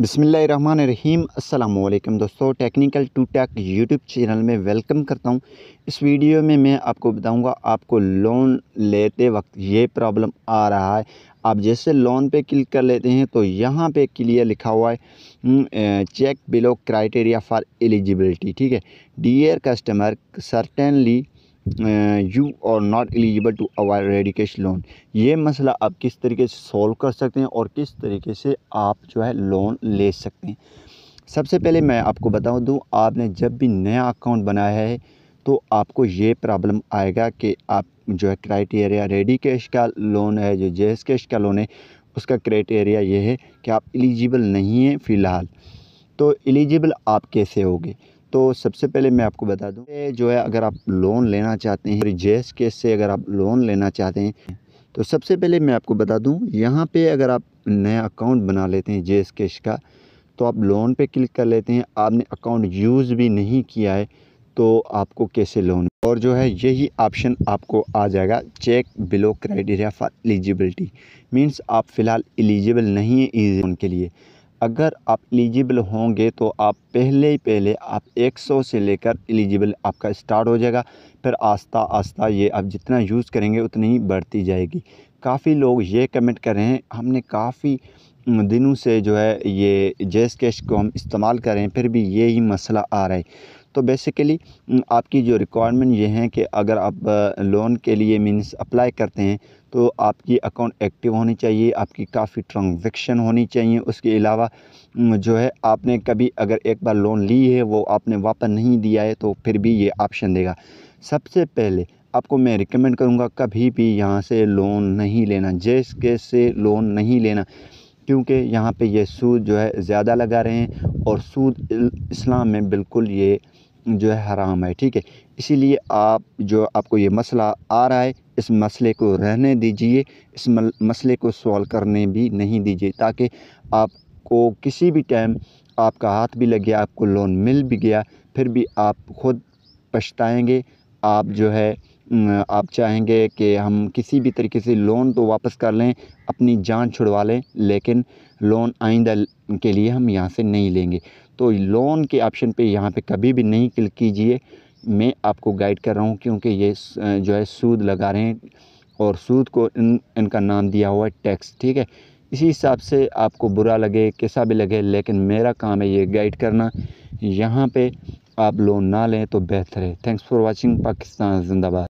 बिसमीम अल्लाम दोस्तों technical to tech YouTube channel में वेलकम करता हूं इस वीडियो में मैं आपको बताऊंगा आपको लोन लेते वक्त ये प्रॉब्लम आ रहा है आप जैसे लोन पे क्लिक कर लेते हैं तो यहाँ पे क्लियर लिखा हुआ है hmm, check below criteria for eligibility ठीक है dear customer certainly you are not eligible to avail ready cash loan ये मसला आप किस तरीके से सॉल्व कर सकते हैं और किस तरीके से आप जो है लोन ले सकते हैं सबसे पहले मैं आपको बता दूँ आपने जब भी नया अकाउंट बनाया है तो आपको ये प्रॉब्लम आएगा कि आप जो है क्राइटेरिया रेडी कैश का लोन है जो जे कैश का लोन है उसका क्राइटेरिया ये है कि आप एलिजिबल नहीं हैं फ़िलहाल तो एलिजिबल आप कैसे होगे तो सबसे पहले मैं आपको बता दूँ जो है अगर आप लोन लेना चाहते हैं जेस केस से अगर आप लोन लेना चाहते हैं तो सबसे पहले मैं आपको बता दूं यहाँ पे अगर आप नया अकाउंट बना लेते हैं जे केश का तो आप लोन पे क्लिक कर लेते हैं आपने अकाउंट यूज़ भी नहीं किया है तो आपको कैसे लोन और जो है यही ऑप्शन आपको आ जाएगा check below criteria for eligibility means आप फ़िलहाल एलिजिबल नहीं है इस लोन के लिए अगर आप एलिजिबल होंगे तो आप पहले ही पहले आप 100 से लेकर एलिजिबल आपका स्टार्ट हो जाएगा फिर आस्ता आस्ता ये आप जितना यूज़ करेंगे उतनी ही बढ़ती जाएगी काफ़ी लोग ये कमेंट कर रहे हैं हमने काफ़ी दिनों से जो है ये जेस कैश को हम इस्तेमाल कर रहे हैं फिर भी यही मसला आ रहा है तो बेसिकली आपकी जो रिक्वायरमेंट ये हैं कि अगर आप लोन के लिए मीन्स अप्लाई करते हैं तो आपकी अकाउंट एक्टिव होनी चाहिए आपकी काफ़ी ट्रांजेक्शन होनी चाहिए उसके अलावा जो है आपने कभी अगर एक बार लोन ली है वो आपने वापस नहीं दिया है तो फिर भी ये ऑप्शन देगा सबसे पहले आपको मैं रिकमेंड करूँगा कभी भी यहाँ से लोन नहीं लेना जैस केस से लोन नहीं लेना क्योंकि यहाँ पे ये सूद जो है ज़्यादा लगा रहे हैं और सूद इस्लाम में बिल्कुल ये जो है हराम है ठीक है इसीलिए आप जो आपको ये मसला आ रहा है इस मसले को रहने दीजिए इस मसले को सॉल्व करने भी नहीं दीजिए ताकि आपको किसी भी टाइम आपका हाथ भी लग गया आपको लोन मिल भी गया फिर भी आप खुद पछताएंगे आप जो है आप चाहेंगे कि हम किसी भी तरीके से लोन तो वापस कर लें अपनी जान छुड़वा लें लेकिन लोन आइंदा के लिए हम यहाँ से नहीं लेंगे तो लोन के ऑप्शन पे यहाँ पे कभी भी नहीं क्लिक कीजिए मैं आपको गाइड कर रहा हूँ क्योंकि ये जो है सूद लगा रहे हैं और सूद को इन इनका नाम दिया हुआ है टैक्स ठीक है इसी हिसाब से आपको बुरा लगे कैसा भी लगे लेकिन मेरा काम है ये गाइड करना यहाँ पर आप लोन ना लें तो बेहतर है थैंक्स फॉर वॉचिंग पाकिस्तान जिंदाबाद